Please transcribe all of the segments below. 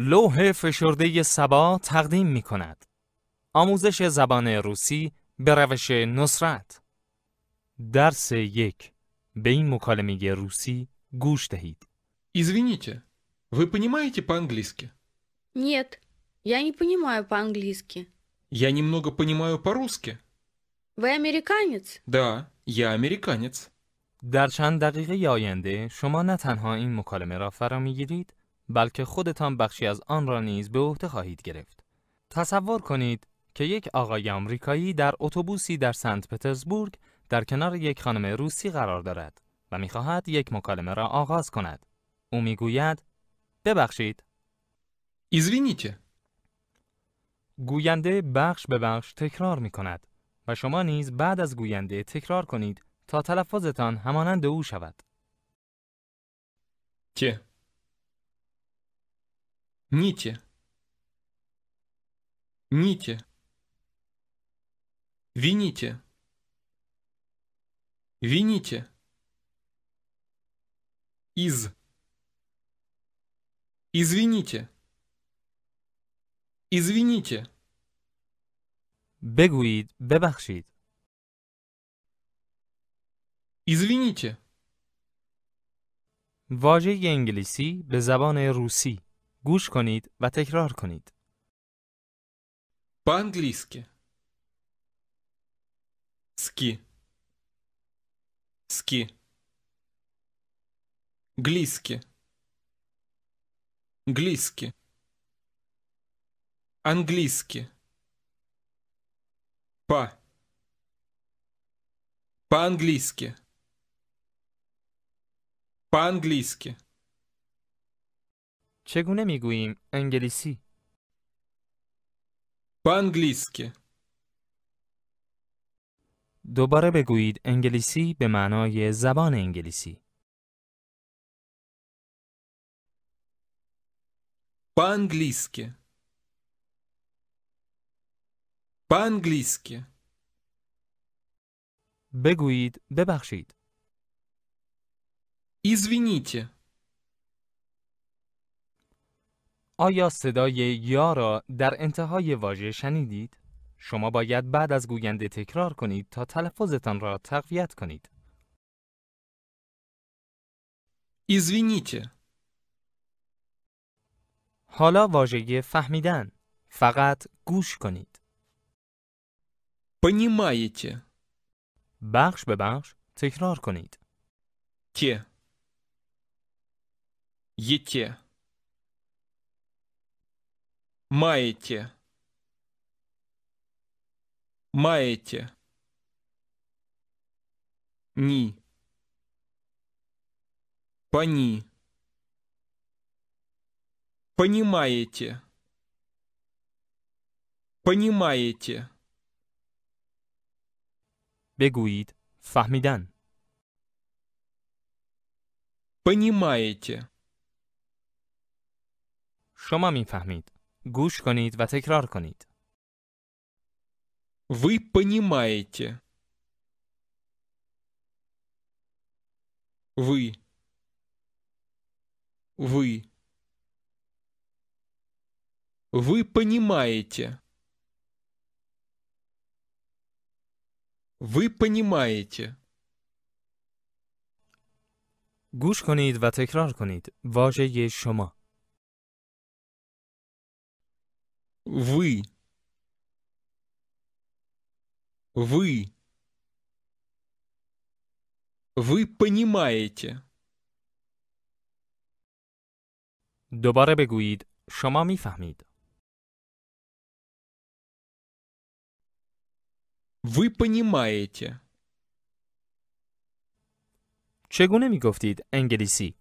لوح فشرده سبا تقدیم می کند. آموزش زبان روسی به روش نصرت درس یک به این مکالمه روسی گوش دهید. Извините, вы понимаете по-английски? Нет, я не понимаю по-английски. Я немного понимаю по-русски. Вы американец? Да, я американец. در چند دقیقه آینده شما نه تنها این مکالمه را فرا میگیرید بلکه خودتان بخشی از آن را نیز به عهده خواهید گرفت. تصور کنید که یک آقای آمریکایی در اتوبوسی در سنت پترزبورگ در کنار یک خانم روسی قرار دارد و میخواهد یک مکالمه را آغاز کند. او میگوید ببخشید. که؟ گوینده بخش به بخش تکرار می کند و شما نیز بعد از گوینده تکرار کنید تا تلفظتان همانند او شود. که Нити. Нити. Вините. Вините. Из. Извините. Извините. بگویید ببخشید Извините. Важе انگلیسی به زبان گوش کنید و تکرار کنید. По-английски. Ски. Ски. Глиски. Глиски. Английски. По. По-английски. По-английски. چگونه میگوییم انگلیسی؟ دوباره بگویید انگلیسی به معنای زبان انگلیسی. по-английски. بگویید ببخشید. извините. آیا صدای یا را در انتهای واژه شنیدید؟ شما باید بعد از گوینده تکرار کنید تا تلفظتان را تقویت کنید. حالا واژه فهمیدن فقط گوش کنید. понимаете بخش به بخش تکرار کنید. که یکی маете, маете, ни, пони, понимаете, понимаете. بگویید фахмидан. понимаете شما фахмид? گوش کنید و تکرار کنید. Вы понимаете. Вы. Вы. Вы понимаете. Вы понимаете. گوش کنید و تکرار کنید. واژه شما Вы. Вы. Вы понимаете. دوباره بگویید شما میفهمید. Вы понимаете. چگونه میگفتید انگلیسی؟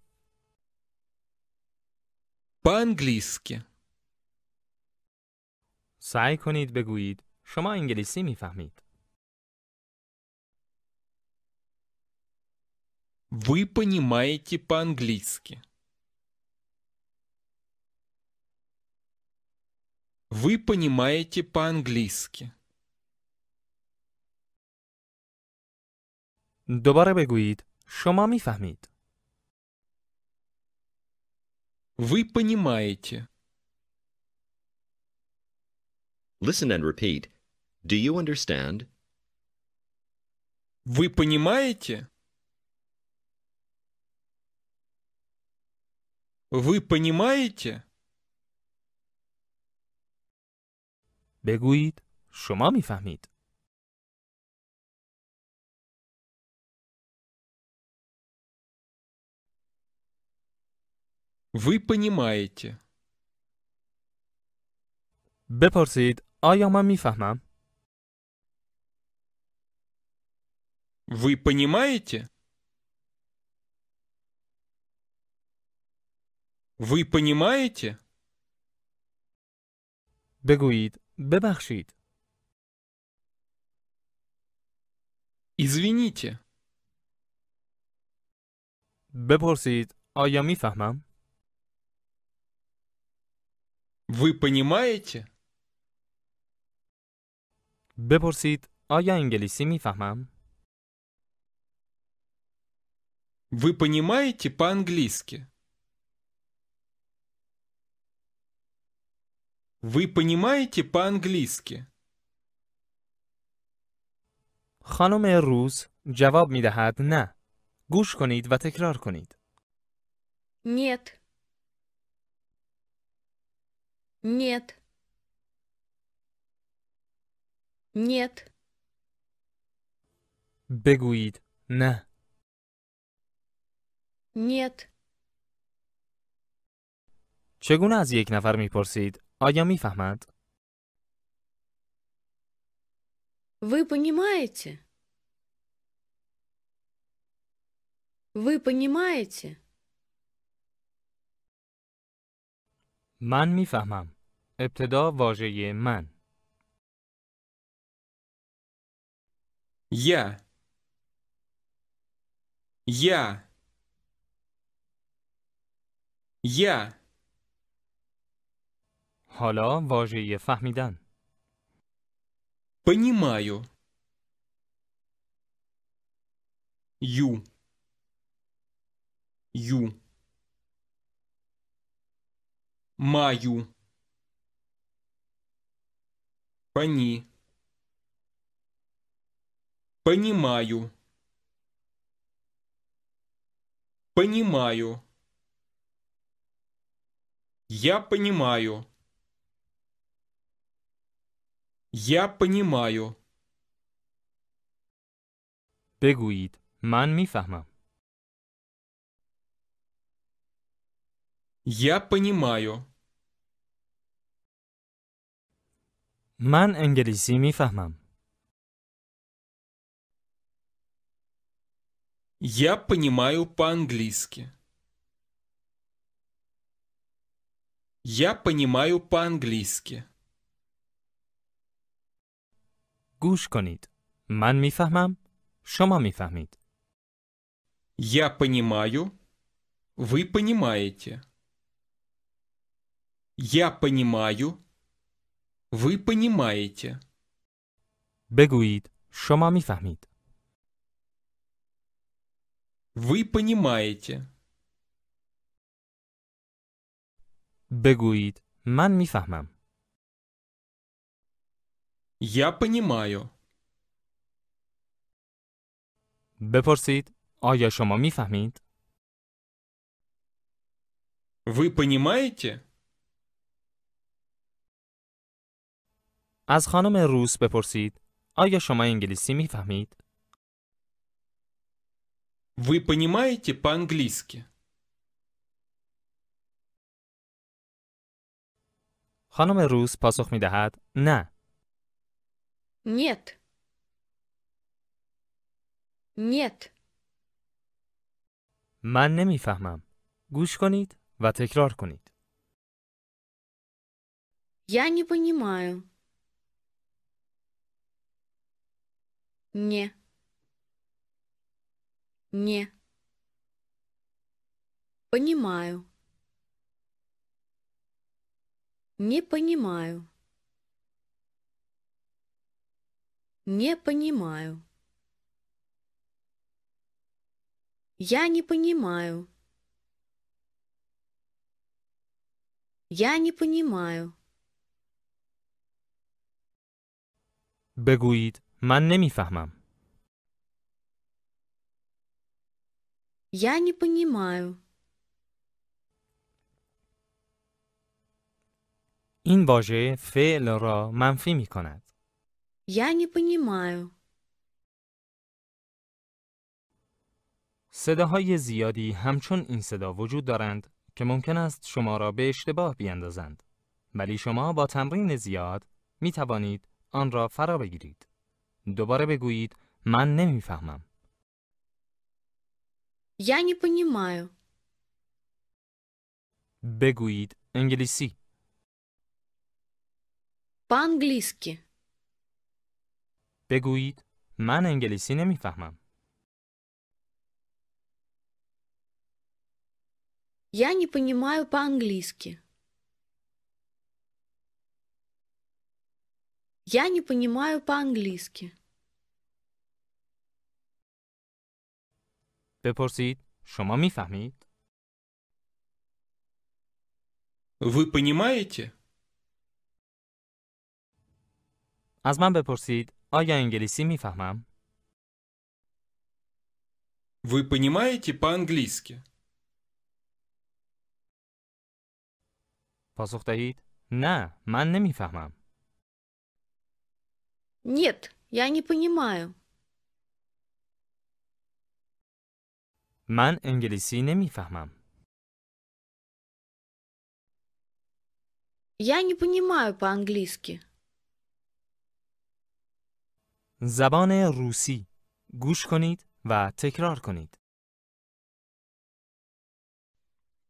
по-английски. سعی کنید بگویید شما انگلیسی میفهمید. Вы понимаете по-английски. Вы понимаете по-английски. دوباره بگویید شما میفهمید. Вы понимаете. Listen and repeat. Do you understand? Вы понимаете? Вы понимаете? بگویید شما میفهمید. Вы понимаете. بپرسید آیا من میفهمم؟ Вы понимаете? Вы понимаете? بگویید ببخشید Извините. а بپرسید آیا میفهمم؟ Вы понимаете? بپرسید آیا انگلیسی میفهمم؟ Вы понимаете по-английски? Вы понимаете по-английски? خانم روز جواب می دهد نه. گوش کنید و تکرار کنید. Нет. Нет. Нет. بگویید نه. нет. چگونه از یک نفر میپرسید آیا میفهمد؟ وی понимаете? وی понимаете? من میفهمم. ابتدا واژه من Я. Я. Я. حالا واژه فهمیدن Понимаю. Ю. Ю. Маю. Пони. Понимаю. Понимаю. Я понимаю. Я понимаю. Бегуит, ман میفهمم. Я понимаю. Ман انگلیسی میفهمم. Я понимаю по-английски. Я понимаю по-английски. گوش کنید. من میفهمم. شما میفهمید. Я понимаю. Вы понимаете. Я понимаю. Вы понимаете. بگویید. شما میفهمید. вы بگویید من میفهمم. یا понимаю. بپرسید آیا شما میفهمید؟ وی понимаете? از خانم روس بپرسید آیا شما انگلیسی میفهمید؟ Вы понимаете по-английски? خانم روس پاسخ می دهد نه. Нет. Нет. من نمیفهمم. گوش کنید و تکرار کنید. یا نی понимаю. Не. Не. Понимаю. Не понимаю. Не понимаю. Я не понимаю. Я не понимаю. بگویید من نمیفهمم. Я не понимаю. این واژه فعل را منفی می کند. Я не понимаю. صداهای زیادی همچون این صدا وجود دارند که ممکن است شما را به اشتباه بیندازند. ولی شما با تمرین زیاد می توانید آن را فرا بگیرید. دوباره بگویید من نمیفهمم. Я не понимаю. Бегуид, английский. По-английски. Бегуид, ман английский не نمیفهمم Я не понимаю по-английски. Я не понимаю по-английски. بپرسید شما میفهمید؟ وی понимаете? از من بپرسید آیا انگلیسی میفهمم؟ وی понимаете по انگلیسکی پاسخ دهید نه من نمیفهمم. Нет, я не понимаю. من انگلیسی نمیفهمم. Я не понимаю по-английски. زبان روسی گوش کنید و تکرار کنید.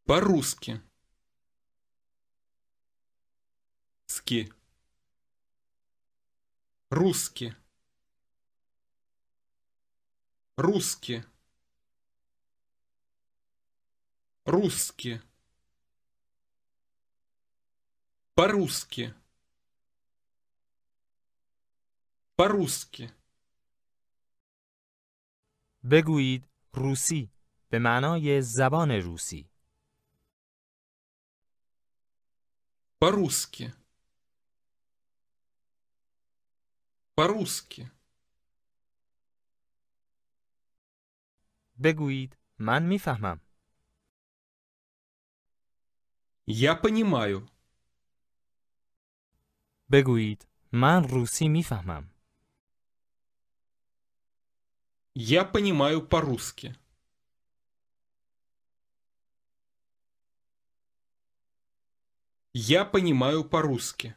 По-русски. Ски. Русски. Русски. Русски. По-русски. по-русски بگویید روسی به معنای زبان روسی по-русски по-русски بگویید من میفهمم Я понимаю. بگویید ман руси میفهمم. Я понимаю по-русски. Я понимаю по-русски.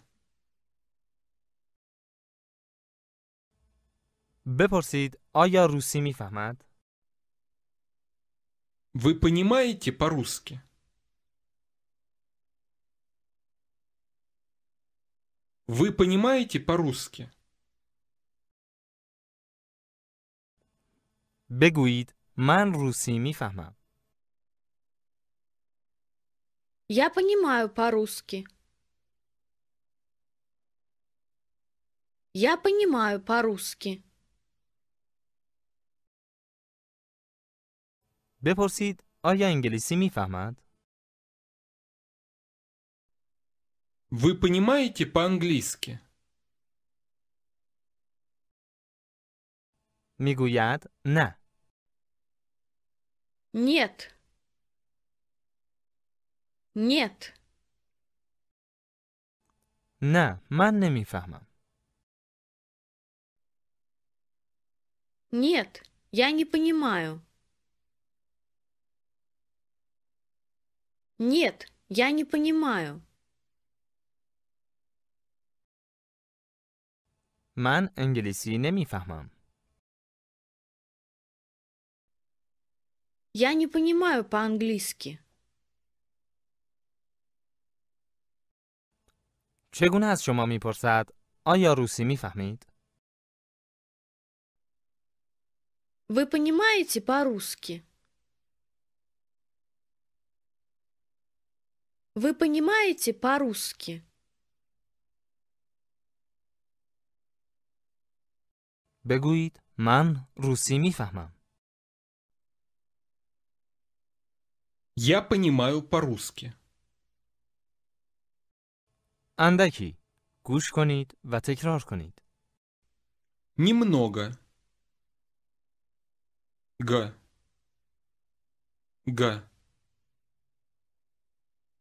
а я руси میفهمد؟ Вы понимаете по-русски? Вы понимаете по-русски? ман руси روسی میفهمم. Я понимаю по-русски. Я понимаю по-русски. а я آیا انگلیسی میفهمد؟ Вы понимаете по-английски? میگوید на. Нет. Нет. На, نه من نمیفهمم. Нет, я не понимаю. Нет, я не понимаю. من انگلیسی نمیفهمم. Я не понимаю по-английски. چگونه از شما میپرسد آیا روسی میفهمید؟ Вы понимаете по-русски? Вы понимаете по-русски? بگویید من روسی میفهمم. Я понимаю по-русски. Андаки, گوش کنید و تکرار کنید. Немного. Г. Г.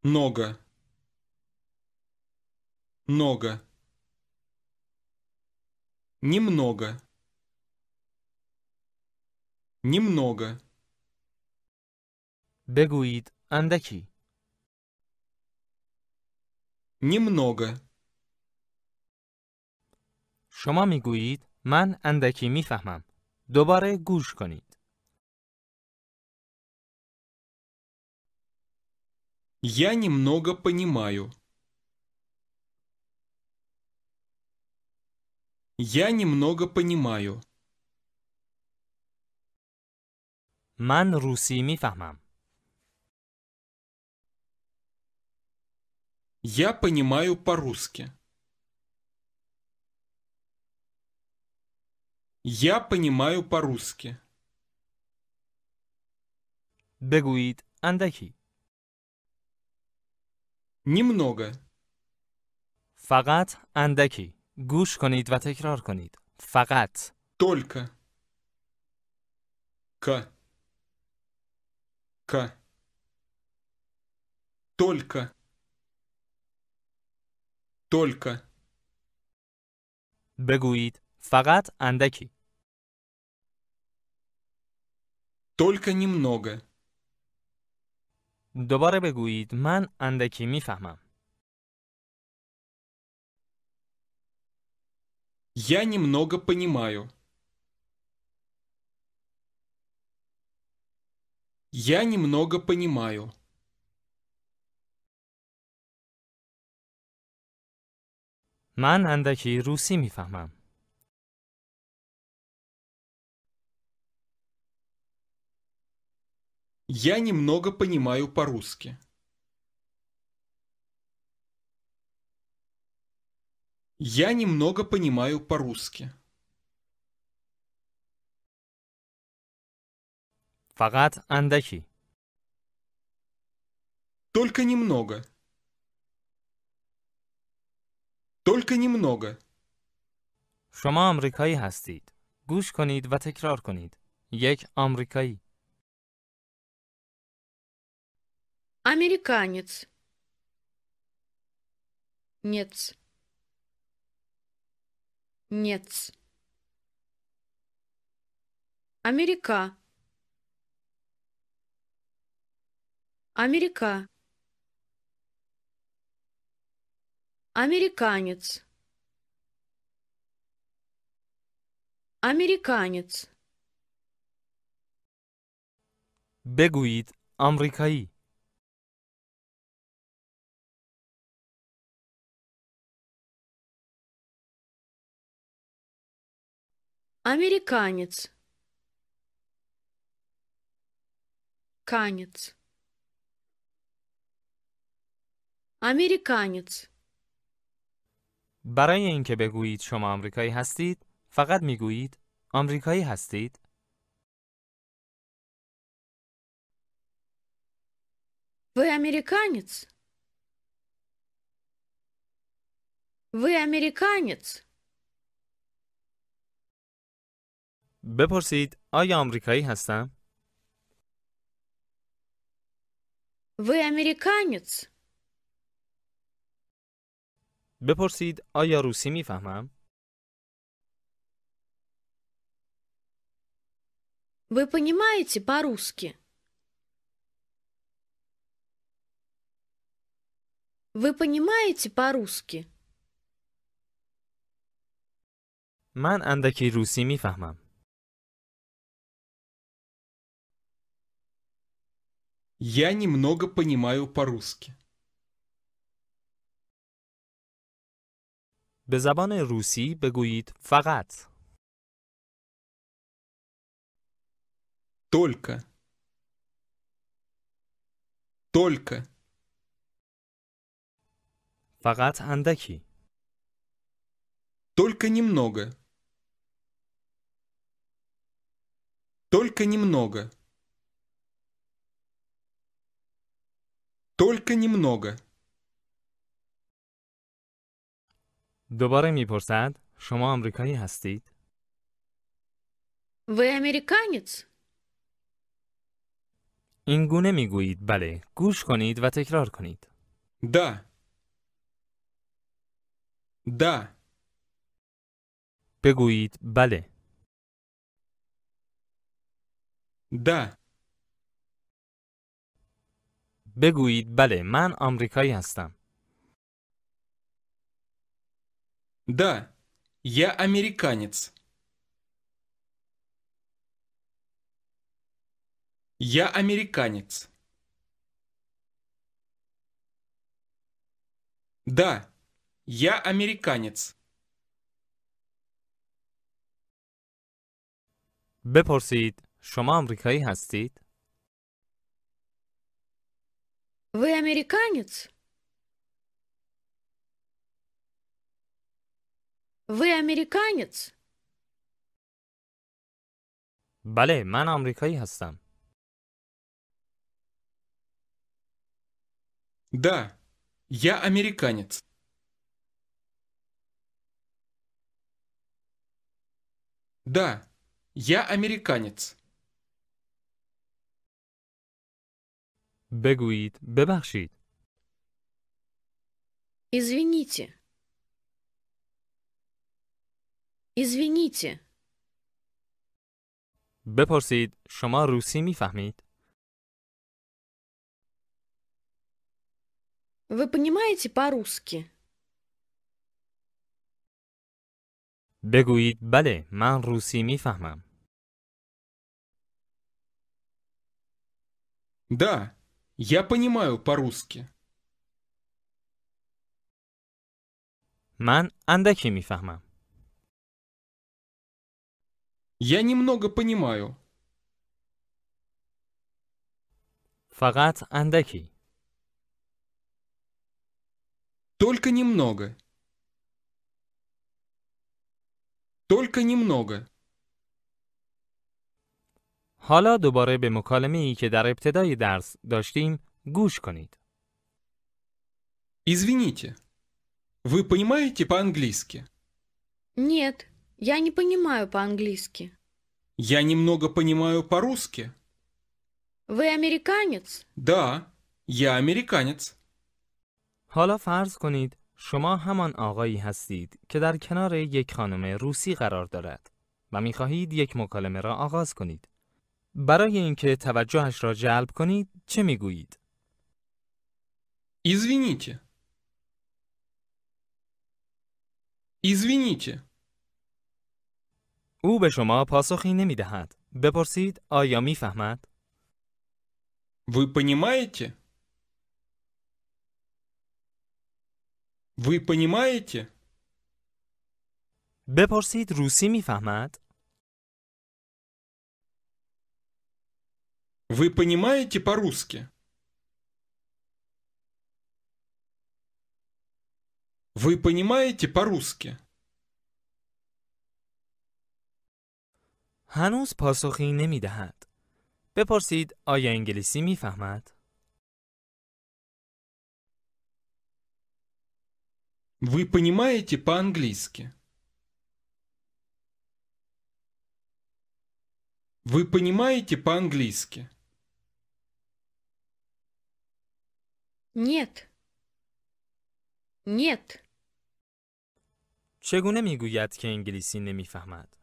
Много. Много. Немного. Немного. بگویید اندکی. Немного. شما میگویید من اندکی میفهمم. دوباره گوش کنید. Я немного понимаю. Я немного понимаю. من روسی میفهمم. Я понимаю по-русски. Я понимаю по-русски. بگویید اندکی. Немного. فقط اندکی. گوش کنید و تکرار کنید. فقط. Только. К. К. Только. Только. бегуит Фагат Андаки. только немного دوباره بگویید من اندکی میفهمم Я немного понимаю. Я немного понимаю. من اندکی روسی میفهمم. Я немного понимаю по-русски. Я немного понимаю по-русски. فقط اندکی Только немного. Только немного. شما آمریکایی هستید. گوش کنید و تکرار کنید. یک آمریکایی. Американец. Нет. Нет. Америка. Америка. Американец. Американец. بگویید آمریکایی Американец. Канец. امریکانیت برای اینکه بگویید شما آمریکایی هستید فقط میگویید آمریکایی هستید وی американец? وی американец? بپرسید آیا آمریکایی هستم؟ وی американец? بپرسید آیا روسی میفهمم؟ Вы понимаете по-русски? Вы понимаете по-русски? من اندکی روسی میفهمم. Я немного понимаю по-русски. به زبان روسی بگویید فقط только только فقط اندکی только немного только немного только немного دوباره میپرسد شما آمریکایی هستید؟ وی امریکانیت؟ این گونه میگویید بله گوش کنید و تکرار کنید دا دا بگویید بله دا بگویید بله من آمریکایی هستم Да, я американец. Я американец. Да, я американец. بپرسید شما آمریکایی Вы американец? Вы американец? بله من американец. هستم. Да, я американец. Да, я американец. بگویید ببخشید. Извините. Извините. بپرسید شما روسی میفهمید؟ Вы понимаете по-русски? بگویید بله من روسی میفهمم. Да, я понимаю по-русски. من اندکی میفهمم. Я немного понимаю. فقط اندکی Только немного. Только немного. حالا دوباره به مکالمه ای که در ابتدای درس داشتیم گوش کنید. Извините. Вы понимаете по-английски? Нет, Я не понимаю по-английски. Я немного понимаю по-русски. Вы американец? Да, я американец. حالا فرض کنید شما همان آقایی هستید که در کنار یک خانم روسی قرار دارد و می یک مکالمه را آغاز کنید. برای اینکه توجهش را جلب کنید چه می گویید؟ Извините. Извините. او به شما پاسخی نمی دهد. بپرسید آیا می فهمد؟ Вы понимаете? Вы понимаете? بپرسید روسی میفهمد؟ Вы понимаете по-русски? Вы понимаете по-русски? هنوز پاسخی نمی دهد. بپرسید آیا انگلیسی می فهمد؟ Вы понимаете по-английски? Вы понимаете по-английски? Нет. Нет. Чего не мигует, что английский не نمیفهمد؟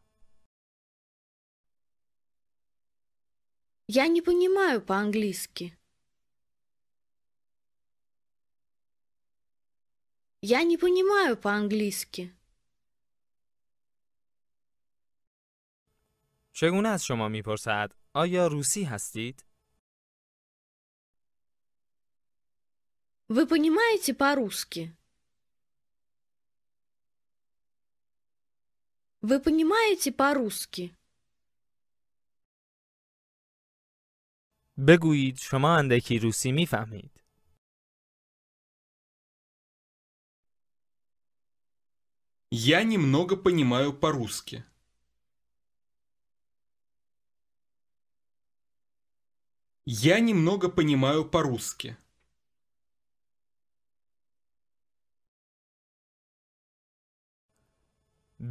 Я не понимаю по-английски. Я не понимаю по-английски. چگونه از شما میپرسد آیا روسی هستید؟ Вы понимаете по-русски? Вы понимаете по-русски? بگویید شما اندکی روسی می فهمید. Я немного понимаю по-русски. Я немного понимаю по-русски.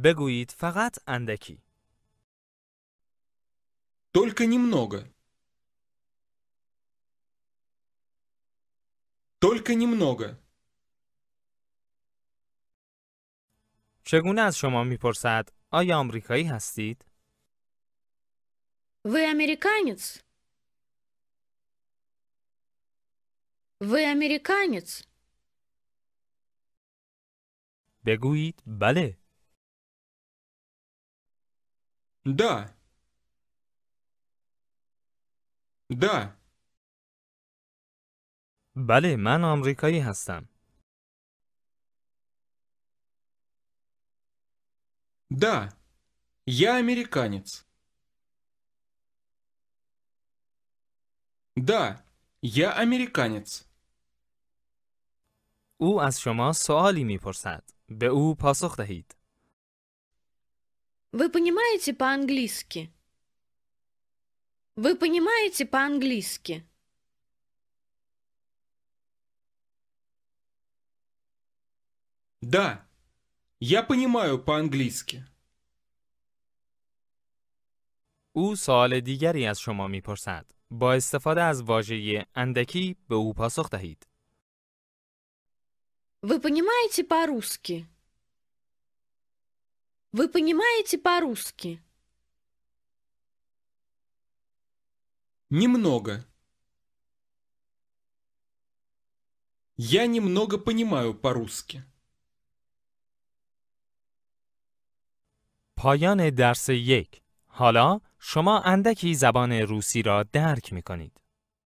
بگویید فقط андаки. Только немного. Только немного. چگونه از شما میپرسد آیا آمریکایی هستید؟ Вы американец? Вы американец? بگویید بله. Да. Да. بله من آمریکایی هستم. Да, я американец. Да, я американец. او از شما سوالی میپرسد. به او پاسخ دهید. Вы понимаете по-английски? Вы понимаете по-английски? Да, я понимаю по-английски. او سوال دیگری از شما میپرسد. با استفاده از واژه اندکی به او پاسخ دهید. Вы понимаете по-русски? Вы понимаете по-русски? Немного. Я немного понимаю по-русски. پایان درس یک حالا شما اندکی زبان روسی را درک می کنید.